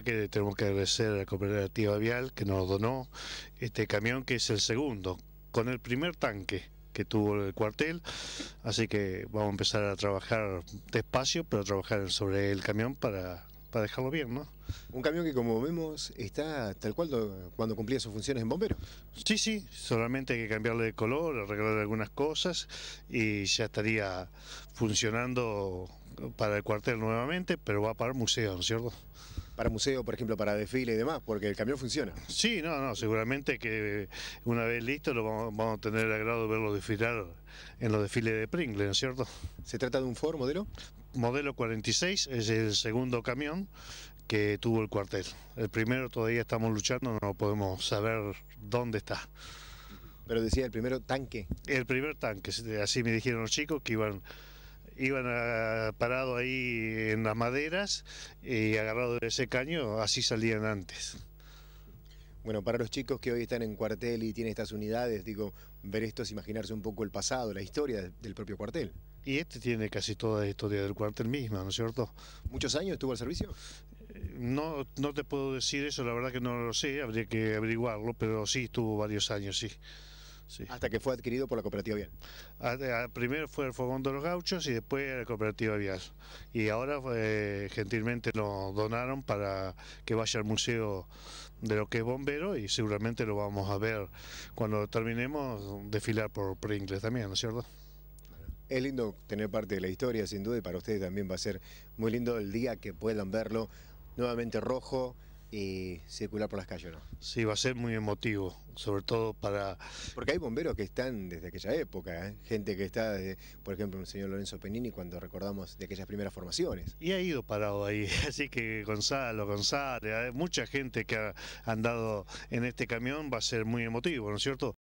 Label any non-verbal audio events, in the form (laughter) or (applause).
que tenemos que agradecer a la cooperativa vial que nos donó este camión que es el segundo, con el primer tanque que tuvo el cuartel, así que vamos a empezar a trabajar despacio, pero a trabajar sobre el camión para, para dejarlo bien, ¿no? Un camión que como vemos está tal cual cuando cumplía sus funciones en bombero. Sí, sí, solamente hay que cambiarle de color, arreglarle algunas cosas y ya estaría funcionando para el cuartel nuevamente, pero va para el museo, ¿no es cierto? para museo, por ejemplo, para desfile y demás, porque el camión funciona. Sí, no, no, seguramente que una vez listo lo vamos, a tener el agrado de verlo desfilar en los desfiles de Pringle, ¿no es cierto? ¿Se trata de un Ford modelo? Modelo 46 es el segundo camión que tuvo el cuartel. El primero todavía estamos luchando, no podemos saber dónde está. Pero decía el primero tanque. El primer tanque, así me dijeron los chicos que iban iban a, ah, parado ahí en las maderas y agarrado de ese caño, así salían antes. Bueno, para los chicos que hoy están en cuartel y tienen estas unidades, digo, ver esto es imaginarse un poco el pasado, la historia del propio cuartel. Y este tiene casi toda la historia del cuartel misma, ¿no es cierto? ¿Muchos años estuvo al servicio? Eh, no, no te puedo decir eso, la verdad que no lo sé, habría que averiguarlo, pero sí estuvo varios años, sí. Hasta que fue adquirido por la cooperativa Vial. Ah, ah, primero fue el Fogón de los Gauchos y después la cooperativa Vial. Y ahora eh, gentilmente lo donaron para que vaya al museo de lo que es bombero y seguramente lo vamos a ver cuando terminemos desfilar por Pringles también, ¿no es cierto? Es lindo tener parte de la historia, sin duda, y para ustedes también va a ser muy lindo el día que puedan verlo nuevamente rojo, y circular por las calles, ¿no? Sí, va a ser muy emotivo, sobre todo para... Porque hay bomberos que están desde aquella época, ¿eh? gente que está, desde, por ejemplo, el señor Lorenzo Penini cuando recordamos de aquellas primeras formaciones. Y ha ido parado ahí, (laughs) así que Gonzalo, González, mucha gente que ha andado en este camión va a ser muy emotivo, ¿no es cierto?